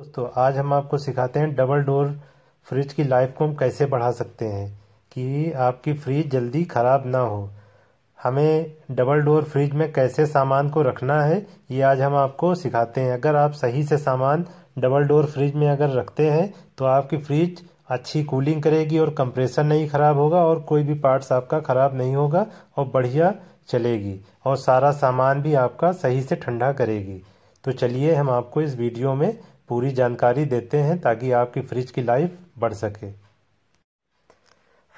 दोस्तों आज हम आपको सिखाते हैं डबल डोर फ्रिज की लाइफ को हम कैसे बढ़ा सकते हैं कि आपकी फ्रिज जल्दी ख़राब ना हो हमें डबल डोर फ्रिज में कैसे सामान को रखना है ये आज हम आपको सिखाते हैं अगर आप सही से सामान डबल डोर फ्रिज में अगर रखते हैं तो आपकी फ्रिज अच्छी कूलिंग करेगी और कंप्रेसर नहीं ख़राब होगा और कोई भी पार्ट्स आपका ख़राब नहीं होगा और बढ़िया चलेगी और सारा सामान भी आपका सही से ठंडा करेगी तो चलिए हम आपको इस वीडियो में पूरी जानकारी देते हैं ताकि आपकी फ्रिज की लाइफ बढ़ सके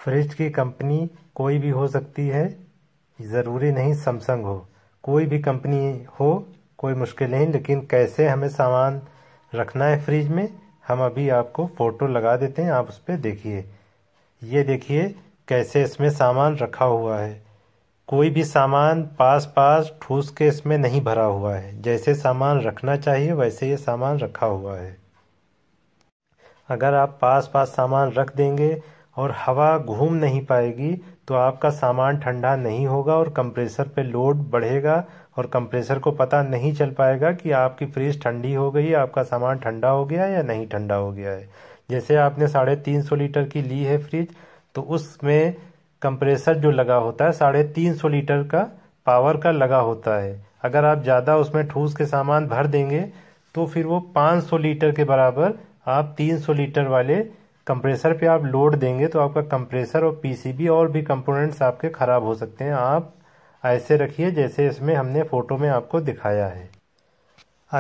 फ्रिज की कंपनी कोई भी हो सकती है ज़रूरी नहीं सैमसंग हो कोई भी कंपनी हो कोई मुश्किल नहीं लेकिन कैसे हमें सामान रखना है फ्रिज में हम अभी आपको फ़ोटो लगा देते हैं आप उस पर देखिए ये देखिए कैसे इसमें सामान रखा हुआ है कोई भी सामान पास पास ठूस के इसमें नहीं भरा हुआ है जैसे सामान रखना चाहिए वैसे ये सामान रखा हुआ है अगर आप पास पास सामान रख देंगे और हवा घूम नहीं पाएगी तो आपका सामान ठंडा नहीं होगा और कंप्रेसर पे लोड बढ़ेगा और कंप्रेसर को पता नहीं चल पाएगा कि आपकी फ्रिज ठंडी हो गई आपका सामान ठंडा हो गया या नहीं ठंडा हो गया है जैसे आपने साढ़े तीन सौ लीटर की ली है फ्रिज तो उसमें कंप्रेसर जो लगा होता है साढ़े तीन सौ लीटर का पावर का लगा होता है अगर आप ज़्यादा उसमें ठूस के सामान भर देंगे तो फिर वो पाँच सौ लीटर के बराबर आप तीन सौ लीटर वाले कंप्रेसर पे आप लोड देंगे तो आपका कंप्रेसर और पीसीबी और भी कंपोनेंट्स आपके ख़राब हो सकते हैं आप ऐसे रखिए जैसे इसमें हमने फ़ोटो में आपको दिखाया है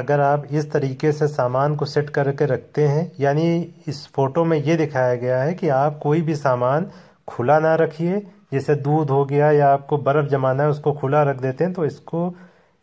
अगर आप इस तरीके से सामान को सेट करके रखते हैं यानी इस फोटो में ये दिखाया गया है कि आप कोई भी सामान खुला ना रखिए जैसे दूध हो गया या आपको बर्फ़ जमाना है उसको खुला रख देते हैं तो इसको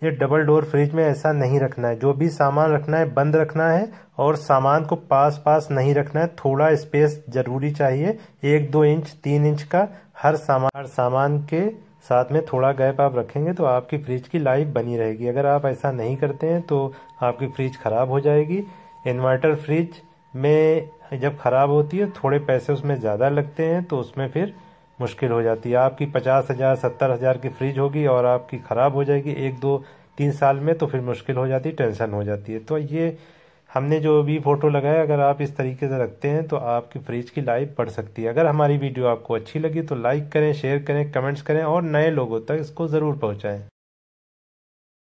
ये डबल डोर फ्रिज में ऐसा नहीं रखना है जो भी सामान रखना है बंद रखना है और सामान को पास पास नहीं रखना है थोड़ा स्पेस जरूरी चाहिए एक दो इंच तीन इंच का हर सामान हर सामान के साथ में थोड़ा गैप आप रखेंगे तो आपकी फ्रिज की लाइफ बनी रहेगी अगर आप ऐसा नहीं करते हैं तो आपकी फ्रिज ख़राब हो जाएगी इन्वर्टर फ्रिज में जब ख़राब होती है थोड़े पैसे उसमें ज़्यादा लगते हैं तो उसमें फिर मुश्किल हो जाती है आपकी पचास हज़ार सत्तर हज़ार की फ्रिज होगी और आपकी ख़राब हो जाएगी एक दो तीन साल में तो फिर मुश्किल हो जाती है टेंशन हो जाती है तो ये हमने जो भी फ़ोटो लगाया अगर आप इस तरीके से रखते हैं तो आपकी फ्रिज की लाइफ बढ़ सकती है अगर हमारी वीडियो आपको अच्छी लगी तो लाइक करें शेयर करें कमेंट्स करें और नए लोगों तक इसको ज़रूर पहुंचाएं